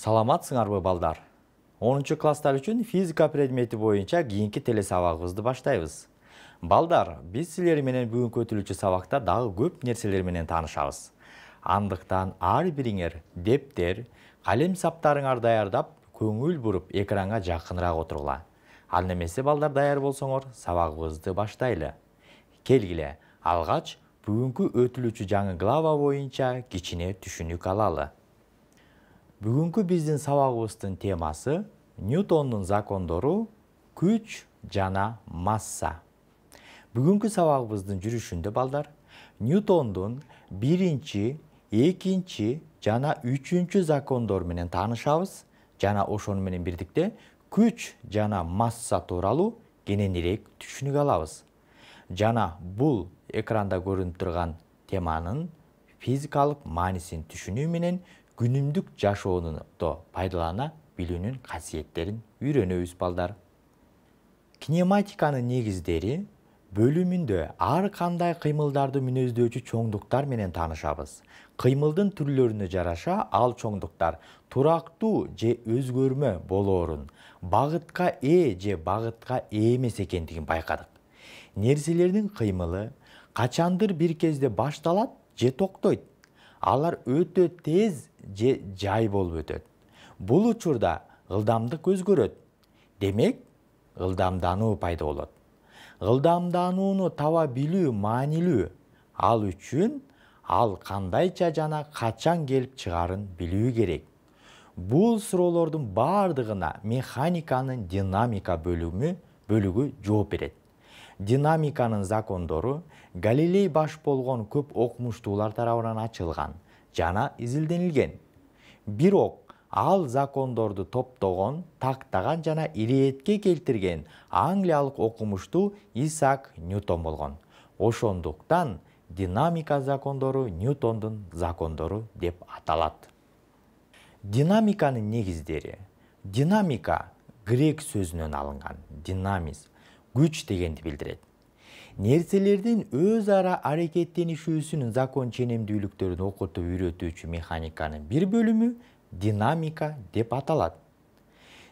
саламатсыңарбы балдар онунчу класстар үшін физика предметі бойынша кийинки теле сабагыбызды баштайбыз балдар біз силер менен бүгүнкү өтүлүүчү дағы көп нерселер менен Андықтан андыктан ар бириңер дептер қалем саптарыңар даярдап көңүл бұрып, екранға жақынырақ отургула ал немесе балдар даяр болсоңор сабагыбызды баштайлы келгиле алғач бүгүнкү өтүлүүчү жаңы глава бойынша кичине түшүнүк алалы Бүгінгі біздің сабагыбыздын темасы Ньютонның закондору күч жана масса бүгүнкү сабагыбыздын жүрүшүндө балдар ньютондун биринчи екінші, жана үшінші закондор менен таанышабыз жана ошону менен бирдикте күч жана масса тууралуу кененирээк түшүнүк алабыз жана бұл экранда көрүнүп турган теманын физикалык маанисин түшүнүү менен күнүмдүк жашоону пайдалана билүүнүн касиеттерин үйрөнөбүз балдар кинематиканын негиздери бөлүмүндө ар кандай кыймылдарды мүнөздөөчү чоңдуктар менен таанышабыз кыймылдын түрлөрүнө жараша ал чоңдуктар турактуу же өзгөрмө болоорун багытка ээ же багытка ээ эмес экендигин байкадык нерселердин кыймылы качандыр бир кезде башталат же токтойт алар өтө тез же жай болуп өтөт бул учурда ылдамдык өзгөрөт демек ылдамдануу пайда болот ылдамданууну таба билүү маанилүү ал үчүн ал кандайча жана качан келип чыгарын билүү керек бул суроолордун баардыгына механиканын динамика бөлүмү бөлүгү жооп берет динамиканын закондору галилей баш болгон көп окумуштуулар тарабынан ачылган жана изилденилген бирок ал закондорду топтогон тактаган жана ирээтке келтирген англиялык окумуштуу исаак ньютон болгон ошондуктан динамика закондору ньютондун закондору деп аталат динамиканын негиздери динамика грек сөзүнөн алынган динамис күч дегенди білдіреді нерселердің өз ара аракеттенишүүсүнүн закон ченемдүүлүктөрүн окутуп үйрөтүүчү механиканын бир бөлүмү динамика деп аталат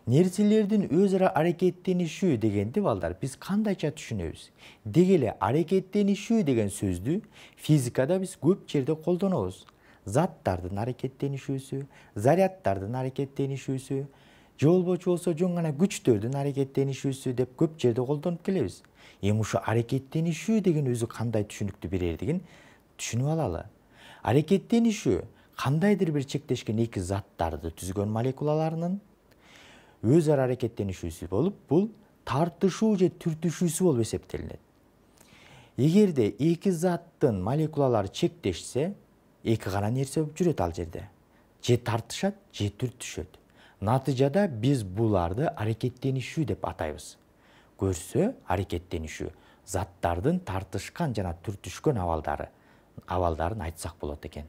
нерселердин өз ара аракеттенишүү дегенди балдар биз кандайча түшүнөбүз деги эле аракеттенишүү деген сөздү физикада биз көп жерде колдонобуз заттардын аракеттенишүүсү зарядтардын аракеттенишүүсү жолбочу болсо жөн гана күчтөрдүн аракеттенишүүсү деп көп жерде колдонуп келебиз эми ушу аракеттенишүү деген өзү кандай түшүнүктү берердигин түшүнүп алалы аракеттенишүү кандайдыр бир чектешкен эки заттарды түзгөн молекулаларынын өз ара аракеттенишүүсү болуп бул тартышуу же түртүшүүсү болуп эсептелинет эгерде эки заттын молекулалары чектешсе эки гана нерсе болуп жүрөт ал жерде же тартышат же түртүшөт натыйжада биз буларды аракеттенишүү деп атайбыз көрсө аракеттенишүү заттардын тартышкан жана түртүшкөн абалдары абалдарын айтсак болот экен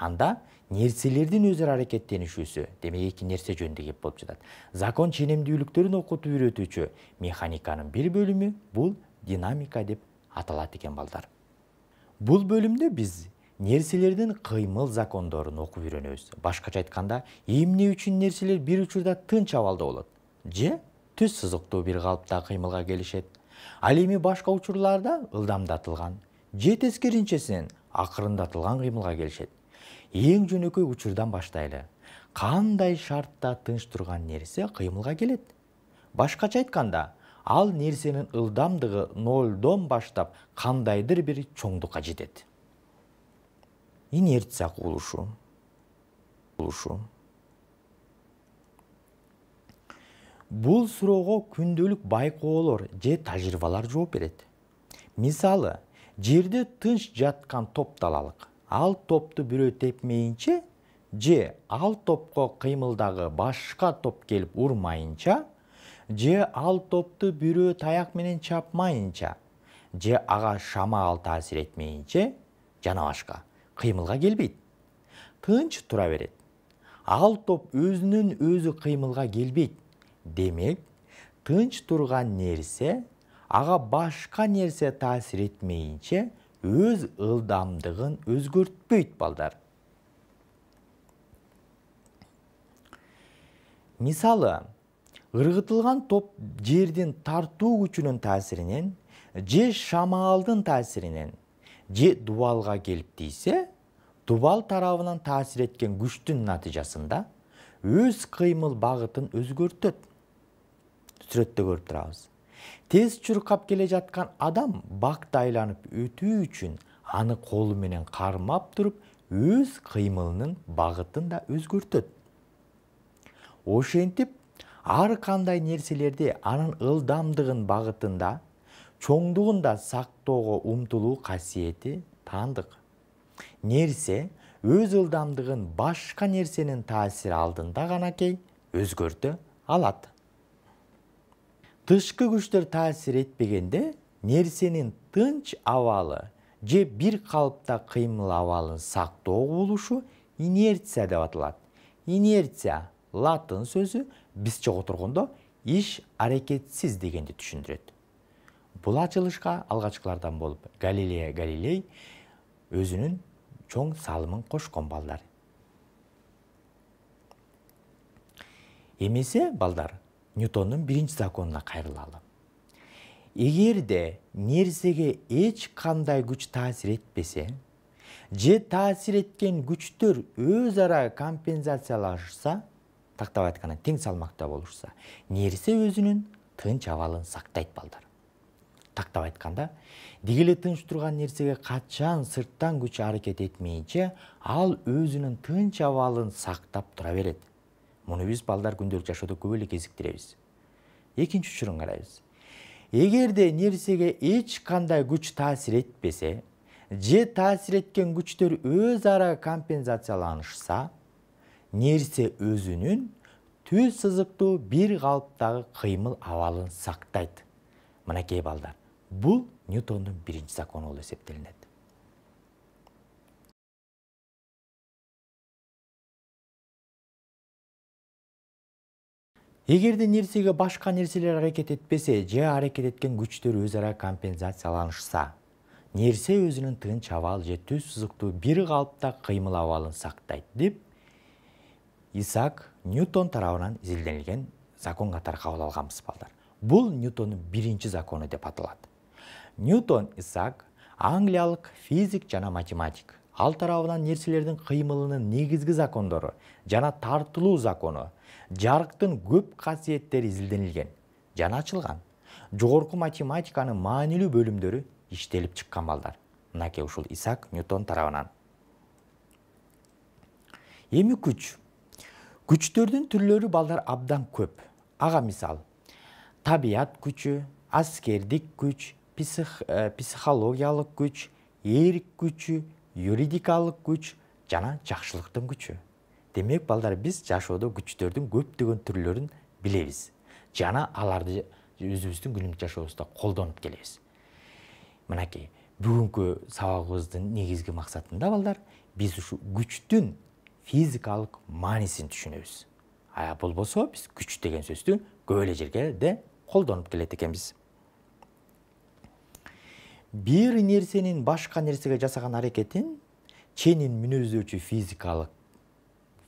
анда нерселердин өз ара аракеттенишүүсү демек эки нерсе жөнүндө кеп болуп жатат закон ченемдүүлүктөрүн окутуп үйрөтүүчү механиканын бир бөлүмү бул динамика деп аталат экен балдар бул бөлүмдө биз нерселердин кыймыл закондорун окуп үйрөнөбүз башкача айтканда эмне үчүн нерселер бир учурда тынч абалда болот же түз сызыктуу бир калыпта кыймылга келишет ал эми башка учурларда ылдамдатылган же тескеринчесинен акырындатылган кыймылга келишет эң жөнөкөй учурдан баштайлы кандай шартта тынч турган нерсе кыймылга келет башкача айтканда ал нерсенин ылдамдыгы нолдон баштап кандайдыр бир чоңдукка жетет инерция кулушу кулушу бул суроого күндөлүк байкоолор же тажрыйбалар жооп берет мисалы жерде тынч жаткан топ талалык ал топту бирөө тепмейинче же ал топко кыймылдагы башка топ келип урмайынча же ал топту бирөө таяк менен чапмайынча же ага шамаал таасир этмейинче жана башка қимылға келбейді тынч тұра береді ал топ өзінің өзі қимылға келбейді демек тынч тұрған нәрсе аға башқа нәрсе таасир етмейінше өз ылдамдығын өзгөртпөйт балдар мисалы ырғытылған топ жерден тартуу күчүнүн таасиринен же шамалдың таасиринен же дубалга келіп тийсе дубал тарабынан таасир еткен күчтүн натыйжасында өз кыймыл бағытын өзгөртөт сүрөттө көрүп турабыз тез чуркап келе жаткан адам бакты айланып өтүү үчүн аны колу менен кармап туруп өз кыймылынын багытын да өзгөртөт ошентип ар кандай анын ылдамдыгын багытында чоңдугунда сактоого умтулуу касиети таандык нерсе өз ылдамдыгын башка нерсенин таасири алдында ганакей өзгөртө алат тышкы күчтөр таасир этпегенде нерсенин тынч абалы же бир калыпта кыймыл абалын сактоо болушу инерция деп аталат инерция латын сөзү бизче которгондо иш аракетсиз дегенди түшүндүрөт бұл ачылышка алгачкылардан болуп галилея галилей өзүнүн чоң салымын кошкон балдар эмесе балдар ньютондун биринчи законуна кайрылалы эгерде нерсеге эч кандай күч таасир этпесе же таасир эткен күчтөр өз ара компенсациялашса тактап айтканда тең салмакта болушса нерсе өзүнүн тынч абалын сактайт балдар тактап айтканда дегеле тынч турган нерсеге качан сырттан күч аракет этмейинче ал өзүнүн тынч абалын сактап тура берет муну биз балдар күндөлүк жашоодо көп эле кезиктиребиз экинчи учурун карайбыз эгерде нерсеге эч кандай күч таасир этпесе же таасир эткен күчтөр өз ара компензацияланышса нерсе өзүнүн түз сызыктуу бир калыптагы кыймыл абалын сактайт мынакей балдар бұл ньютонның бірінші законы ол есептелінеді Егерде нерсеге башқа нерселер әрекет етпесе, же әрекет еткен күчтөр өз ара компенсацияланышса нерсе өзінің тынч абал же түз сызыктуу бир калыпта кыймыл деп исаак ньютон тарауынан зілденілген закон катары кабыл алганбыз балдар Бұл ньютондун биринчи закону деп атылады ньютон исаак англиялық физик жана математик ал тарабынан нерселердин кыймылынын негизги закондору жана тартылуу закону жарыктын көп касиеттери изилденилген жана ачылган жогорку математиканын маанилүү бөлүмдөрү иштелип чыккан балдар мынакей ушул исаак ньютон тарабынан эми күч күчтөрдүн түрлөрү балдар абдан көп ага мисал – табият күчү аскердик күч псих, э, психологиялық күч ерік күчі, юридикалық күч жана жақшылықтың күчі. демек балдар биз жашоодо күчтөрдүн көптөгөн түрлерін билебиз жана аларды өзүбүздүн күнүмдүк жашообузда колдонуп келебиз мынакей бүгінгі сабагыбыздын негізгі мақсатында балдар біз күчтің күчтүн физикалык маанисин түшүнөбүз бұл болбосо біз күч деген сөздү көп эле де колдонуп келет экенбиз Бір нерсенин башка нерсеге жасаған аракетин ченин мүнөздөөчү физикалык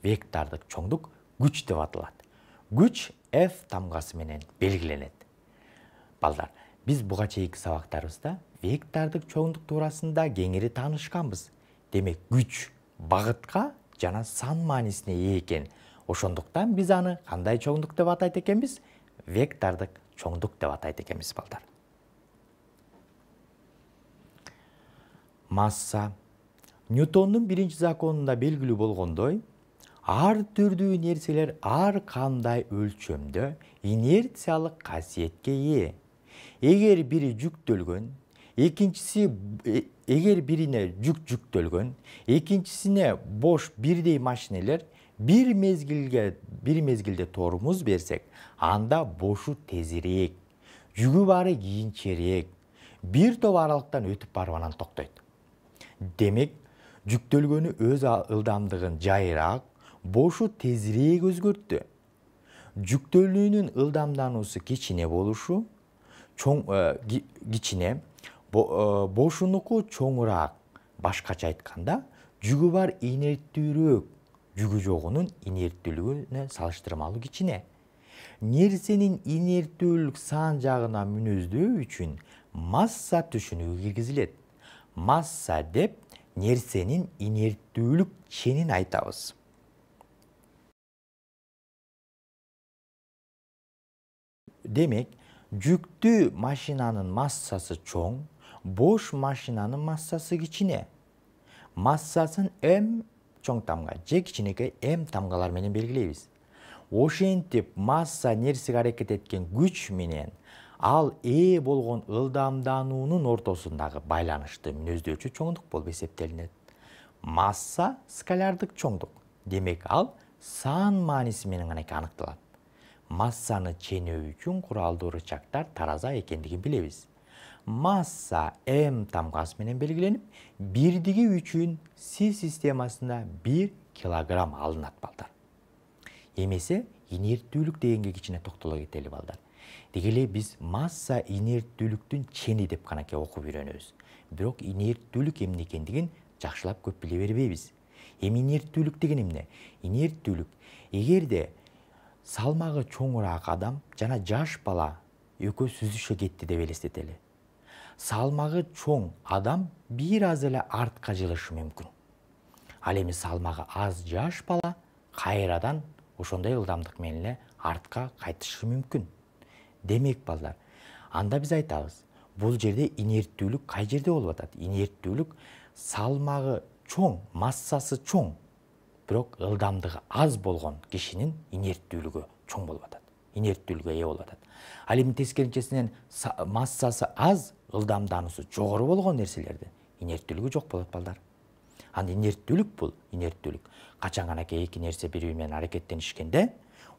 вектордук чоңдук күч деп аталат күч f тамгасы менен белгиленет балдар биз буга чейинки сабактарыбызда вектордук чоңдук туурасында кеңири таанышканбыз демек күч багытка жана сан маанисине ээ экен ошондуктан биз аны қандай чоңдук деп атайт экенбиз вектордук чоңдук деп атайт экенбиз балдар масса ньютондун биринчи законунда белгилүү болгондой ар түрдүү нерселер ар кандай өлчөмдө инерциялык касиетке ээ эгер бири жүктөлгөн экинчиси эгер бирине жүк жүктөлгөн экинчисине бош бирдей машинелер бир мезгилге бир мезгилде тормоз берсек анда бошу тезирээк жүгү бары кийинчерээк бир топ аралыктан өтүп барып анан токтойт демек жүктөлгөнү өз ылдамдыгын жайыраак бошу тезирээк өзгөрттү жүктөлүүнүн ылдамдануусу кичине болушу чоң кичине бошунуку чоңураак башкача айтканда жүгү бар инерттүүрөөк жүгү жогунун инерттүүлүгүнө салыштырмалуу кичине нерсенин инерттүүлүк сан жагына мүнөздөө үчүн масса түшүнүгү киргизилет масса деп нерсенин инерттүүлүк ченин айтабыз демек жүктүү машинанын массасы чоң бош машинанын массасы кичине массасын м чоң тамга же кичинекей м тамгалар менен белгилейбиз ошентип масса нерсеге аракет эткен күч менен ал э болгон ылдамдануунун ортосундагы байланышты мүнөздөчү чоңдук болуп эсептелинет масса скалярдык чоңдук демек ал сан мааниси менен гана аныкталат массаны ченөө үчүн куралдуу рычагтар тараза экендигин билебиз масса м тамгасы менен белгиленип бирдиги үчүн си системасында 1 килограмм алынат балдар эмесе инерттүүлүк дегенге кичине токтоло кетели балдар дегеле біз масса инерттүүлүктүн чени деп канаке окуп үйрөнөбүз бирок инерттүүлүк эмне экендигин жакшылап көп биле бербейбиз эми инерттүүлүк деген эмне инерттүүлүк эгерде салмагы чоңураак адам жана жаш бала экөө сүзүшө кетти деп элестетели салмагы чоң адам бир аз эле артка жылышы мүмкүн ал эми салмагы аз жаш бала кайрадан ошондой ылдамдык менен эле артка кайтышы мүмкүн демек балдар анда біз айтабыз бұл жерде инерттүүлүк қай жерде болып атат инерттүүлүк салмағы чоң массасы чоң бирок ылдамдыгы аз болгон кишинин инерттүүлүгү чоң болуп атат инерттүүлүккө ээ болуп атат ал эми массасы аз ылдамдануусу жогору болгон нерселердин инерттүүлүгү жок болот балдар анда инерттүүлүк бул инерттүүлүк качан гана эки нерсе бири бири менен аракеттенишкенде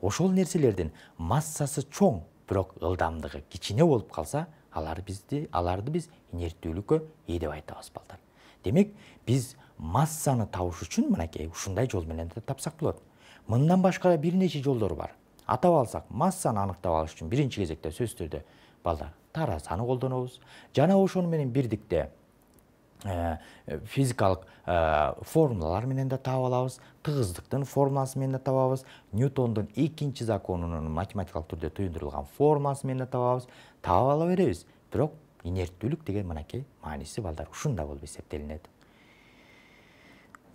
ошол нерселердин массасы чоң бирок ылдамдыгы кичине болуп калса алар бизди аларды биз инерттүүлүккө ээ деп айтабыз балдар демек биз массаны табыш үчүн мынакей ушундай жол менен да тапсак болот мындан башка бир нече жолдор бар атап алсак массаны аныктап алыш үчүн биринчи кезекте сөзсүз түрдө балдар таразаны колдонобуз жана ошону менен бирдикте Э, э, физикалық э, формулаларменен де таба формуласы формуласы да де ньютондун ньютондың екінші законының математикалық түрде түйіндірілген менен де табабыз таба ала береміз бірақ инерттүүлүк деген мынакей мааниси балдар ушунда болуп эсептелинет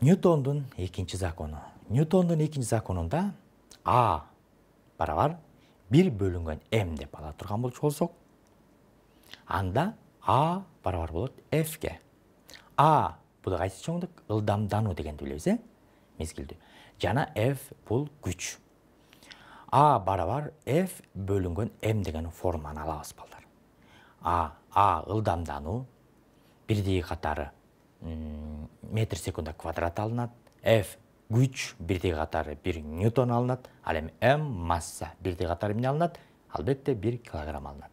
ньютондун экинчи закону ньютондун экинчи законунда а барабар бир бөлүнгөн м деп ала турган болчу болсок анда а барабар болот фке а бұл қайсы чоңдық ылдамдану дегенді билебиз э жана f бұл күч а барабар f бөлүнгөн m деген форманы алабыз балдар а а ылдамдануу бирдей катары метр секунда квадрат алынат f күч бирдей катары бир ньютон алынат ал эми м масса бирдей катары эмне алынат албетте бир килограмм алынат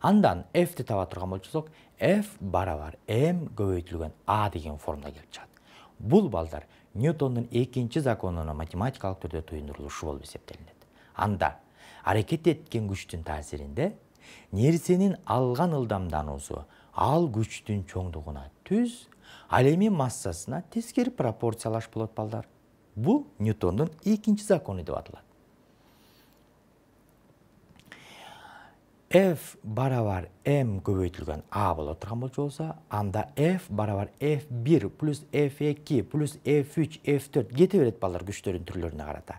андан фти таба турган болсок f барабар m көбөйтүлгөн a деген формула келіп чыгат Бұл балдар ньютондун экинчи законына математикалық түрде туйундурулушу болып эсептелинет анда еткен күштін күчтүн таасиринде алған алган ылдамдануусу ал күчтүн чоңдығына түз ал эми массасына тескери пропорциялаш болот балдар Бұл ньютондун экинчи закону деп аталат f барабар m көбейтілген а бола тұрған болшы болса анда f барабар f1 плюс f2 плюс f3 f4 кете берет балдар күштерін түрлеріне қарата.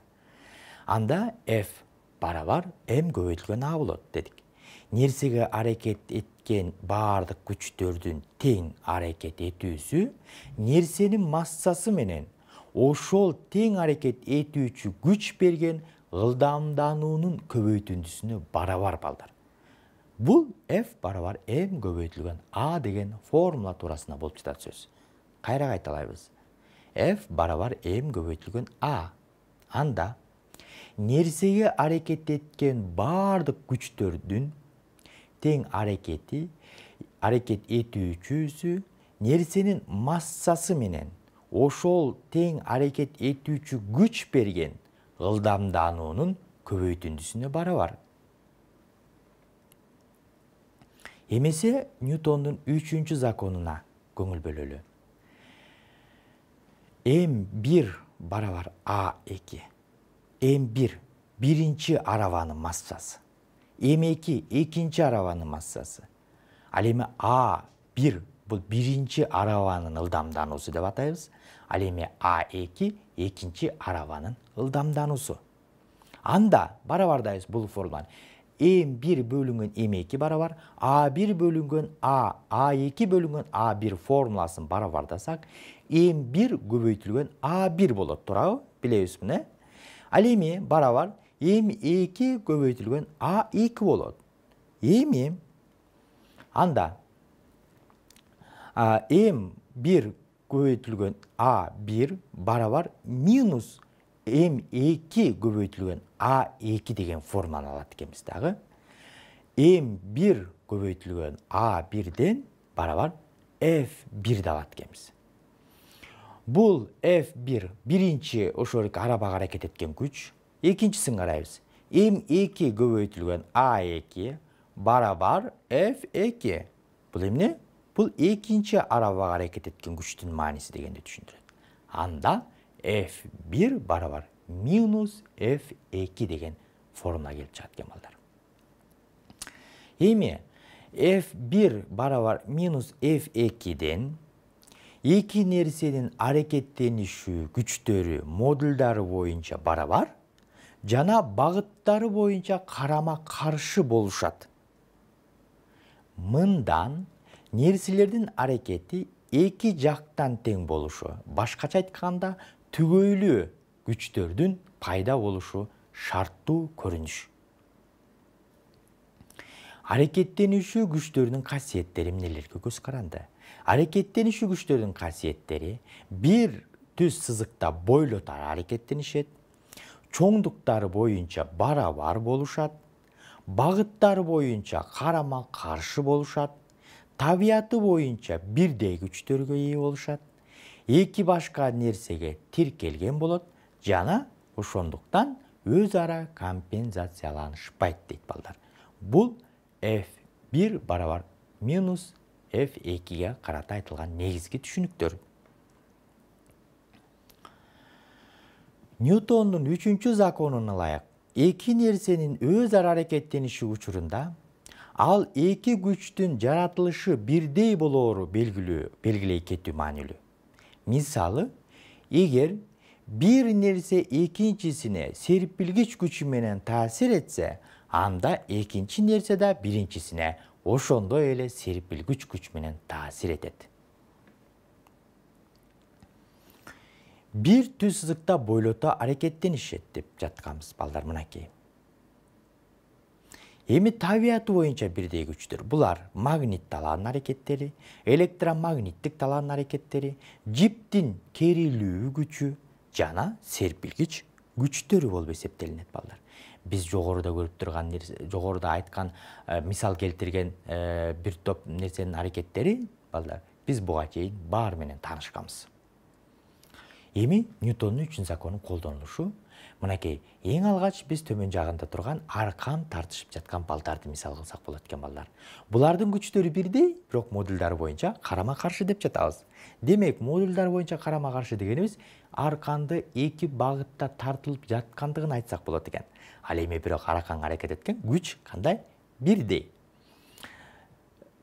анда f барабар m көбейтілген а болот дедік. нерсеге әрекет еткен бардық күштердің тең әрекет етуісі, нерсенің массасы менен ошол тең әрекет үші күш берген ылдамдануунун көбөйтүндүсүнө барабар балдар бұл f барабар m көбейтілген а деген формула турасына болып жатады сөз қайра кайталайбыз f барабар m көбейтілген а анда нерсеге әрекет еткен бардық тен тең әрекеті әрекет үшісі, нерсенин массасы менен ошол тең әрекет үші күч берген ылдамдануунун көбөйтүндүсүнө барабар Емесе Ньютондун үчүнчү законуна көңүл бөлөлү. М1 барабар А2. М1 биринчи араванын массасы. М2 экинчи араванын массасы. Ал эми А1 бул биринчи араванын ылдамдануусу деп атайбыз. Ал эми А2 экинчи араванын ылдамдануусу. Анда барабардайбыз бул формуланы m1 бөлінген m2 барабар a1 бөлінген a a2 бөлінген a1 формуласын бардасақ, m1 көбөйтүлгөн a1 болот туурабы билебиз муну ал эми барабар m2 көбөйтүлгөн a2 болот эми анда m1 көбөйтүлгөн a1 барабар минус М2 көбейтілген А2 деген форманы алады екенбіз дағы. М1 көбейтілген А1-ден барабар F1-ді алады екенбіз. Бұл F1 бірінші ошорик арабаға қаракет еткен күч. Екіншісін қараймыз. М2 көбейтілген А2 барабар F2. Бұл емне? Бұл екінші арабаға қаракет еткен күштің маңызы дегенді түсіндіреді. Анда f1 барабар минус f2 деген формула келіп шығады кемалдар Емі f1 барабар минус f2-ден екі арекеттен аракеттенишүү күчтөрі модулдары бойынша барабар жана бағыттары бойынша қарама қаршы болушат мындан нерселердің аракети эки жактан тең болушу башкача айтканда түгөйлүү күчтөрдүн пайда болушу шарттуу көрүнүш аракеттенүүчү күчтөрдүн касиеттери эмнелерге көз каранды аракеттенүүчү күчтөрдүн касиеттери бир түз сызыкта бойлотар аракеттенишет чоңдуктары боюнча барабар болушат багыттары боюнча карама каршы болушат табияты боюнча бирдей күчтөргө ээ болушат эки башка нерсеге тиркелген болот жана ошондуктан өз ара компензацияланышпайт дейт балдар Бұл f 1 барабар минус f экиге карата айтылган негизги түшүнүктөр ньютондун үчүнчү законуна ылайык эки нерсенин өз ара аракеттениши учурунда ал эки күчтүн жаратылышы бирдей болоору белгилүү белгилей кетүү маанилүү мисалы эгер бир нерсе экинчисине серпилгич күчү менен таасир этсе анда экинчи нерсе да биринчисине ошондой эле серпилгич күч менен таасир этет бир түз сызыкта бойлото аракеттенишет деп жатканбыз балдар мынакей эми табияты боюнча бирдей күчтөр Бұлар магнит талаанын аракеттери электромагниттик талаанын аракеттери жиптин керилүү күчү жана серпилгич күчтөрү болуп эсептелинет балдар биз жогоруда көрүп турган жогоруда айткан мисал келтирген бир топ нерсенин аракеттери балдар биз буга чейин баары менен таанышканбыз эми ньютондун үчүнчү законунун колдонулушу мынакей эң алгач биз төмөн жагында турган аркан тартышып жаткан балдарды мисал кылсак болот экен балдар булардын күчтөрү бирдей бирок модульдары боюнча карама каршы деп жатабыз демек модульдар боюнча карама каршы дегенибиз арканды эки багытта тартылып жаткандыгын айтсак болот экен ал эми бирок арканга аракет эткен күч кандай бирдей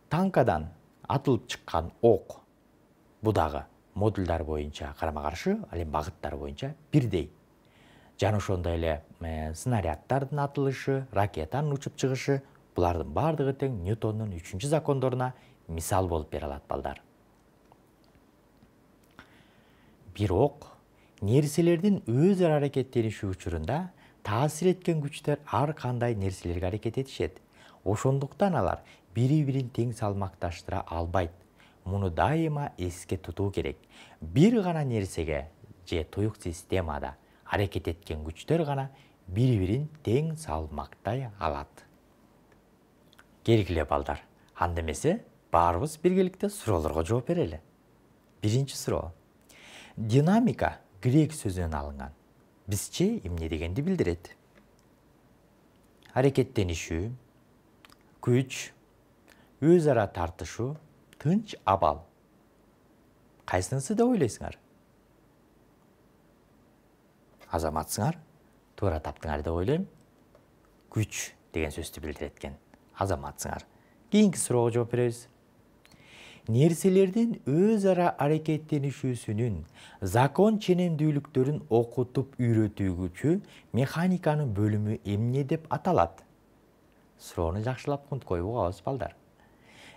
танкадан атылып чыккан ок бул дагы модульдар боюнча карама каршы ал эми багыттар боюнча бирдей жана ошондой эле э, снарядтардын атылышы ракетанын учуп чыгышы булардын баардыгы тең ньютондун үчүнчү закондоруна мисал болуп бере алат балдар бирок нерселердин өз ара аракеттенишүү учурунда таасир эткен күчтөр ар кандай нерселерге аракет этишет ошондуктан алар бири бирин тең салмакташтыра албайт муну дайыма эске тутуу керек бир гана нерсеге же туюк системада аракет эткен күчтөр ғана бири бирин тең салмактай алат келгиле балдар анда эмесе баарыбыз биргеликте суроолорго жооп берели биринчи суроо динамика грек сөзүнөн алынган бизче эмне дегенди билдирет аракеттенишүү күч өз ара тартышуу тынч абал кайсынысы деп ойлойсуңар азаматсыңар тура таптыңар деп ойлаймын күч деген сөзді білдіреді екен азаматсыңар кейінгі жооп жауап береміз нерселердің өзара аракеттенишүүсүнүн закон ченемдүүлүктөрүн окутуп үйрөтүүчү механиканын бөлүмү эмне деп аталат суроону жакшылап коюп угабыз балдар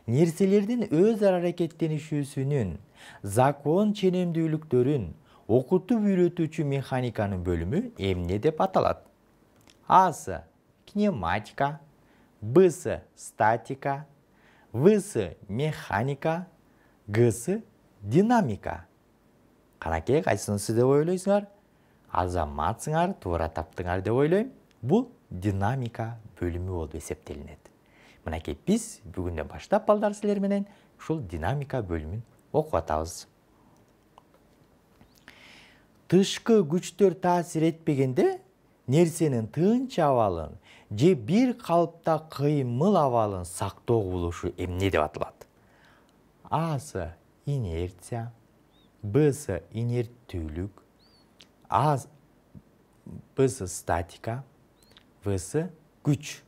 нерселердин өз ара аракеттенишүүсүнүн закон ченемдүүлүктөрүн окутуп үйретуші механиканың бөлімі эмне деп аталат асы кинематика бсы статика всы механика гсы динамика Қанаке, кайсынысы деп ойлайсыңар, азаматсыңар туура таптыңар деп ойлойм бұл динамика бөлімі болуп эсептелинет мынакей біз бүгүндөн баштап балдар силер динамика бөлімін окуп атабыз тышкы күчтөр таасир этпегенде нерсенин тынч абалын же бир калыпта кыймыл абалын сактоо кубулушу эмне деп аталат асы инерция бсы инерттүүлүк аз бсы статика всы күч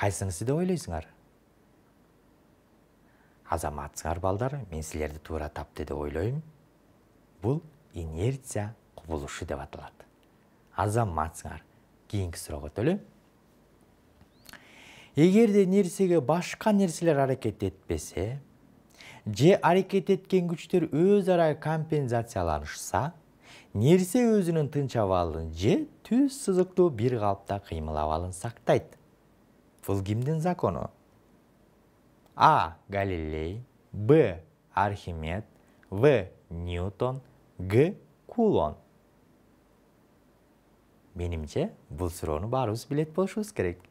кайсыңысы деп ойлойсуңар азаматсыңар балдар мен сілерді тура тапты деп ойлаймын бұл инерция құбылышы деп аталады азаматсыңар кейінгі сұрауға Егер де нерсеге башқа нерселер аракет етпесе же аракет еткен күчтөр өз ара компензацияланышса нерсе өзүнүн тынч абалын же түз сызыктуу бир калыпта кыймыл абалын сактайт бул кимдин закону А. Галилей, Б. Архимед, В. Ньютон, Г. Кулон. Менімде бұл сұроону баарыбыз билет болушубуз керек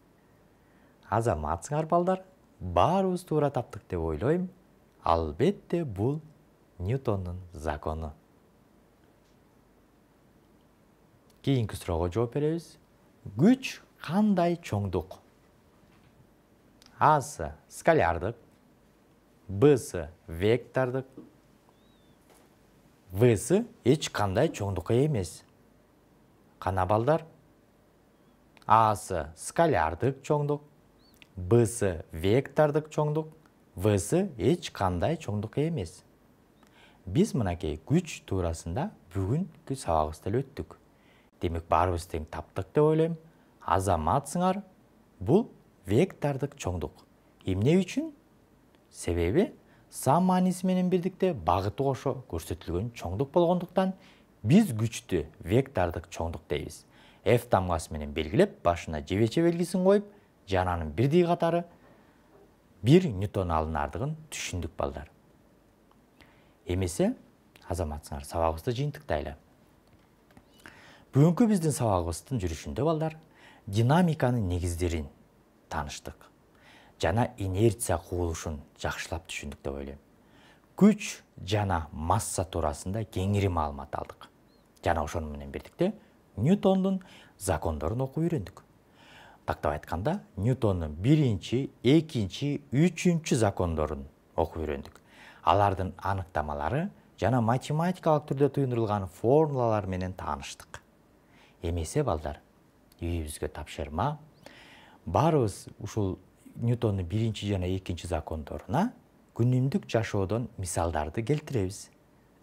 азамат балдар баарыбыз туура таптык деп ойлойм албетте бұл Ньютонның законы. Кейін суроого жоу беребиз күч қандай чоңдық асы скалярдық бсы вектордық еч қандай чоңдықы емес қана балдар асы скалярдық чоңдық бсы вектордық чоңдық всы қандай чоңдықы емес біз мынакей күч турасында бүгінгі сабағымызды өттік демек баарыбыз тең таптық деп ойлаймын азаматсыңар бұл вектордық чоңдук эмне үчүн себеби са мааниси менен бирдикте багыты кошо көрсөтүлгөн чоңдук болгондуктан биз күчтү вектордук чоңдук дейбиз f тамгасы менен белгилеп башына жебече белгисин коюп жана анын бирдей катары бир ньютон алынардыгын түшүндүк балдар эмесе азаматсыңар сабагыбызды жыйынтыктайлы бүгүнкү биздин сабагыбыздын жүрүшүндө балдар динамиканын негиздерин таныштық жана инерция кубулушун жакшылап түшүндүк деп ойлойм күч жана масса турасында кеңири маалымат алдык жана ошону менен бирдикте ньютондун закондорун окуп үйрөндүк тактап айтканда ньютондун биринчи экинчи үчүнчү закондорун окуп үйрөндүк алардын аныктамалары жана математикалык түрдө формулалар менен тааныштык эмесе балдар үйүбүзгө тапшырма баарыбыз ушул ньютондун биринчи жана экинчи закондоруна күнүмдүк жашоодон мисалдарды келтиребиз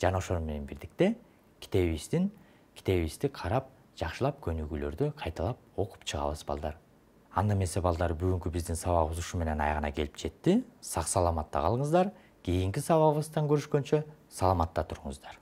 жана ошону менен бирдикте китебибиздин китебибизди карап жакшылап көнүгүүлөрдү кайталап окуп чыгабыз балдар анда эмесе балдар бүгүнкү биздин сабагыбыз ушу менен аягына келип жетти сак саламатта калыңыздар кийинки сабагыбыздан көрүшкөнчө саламатта туруңуздар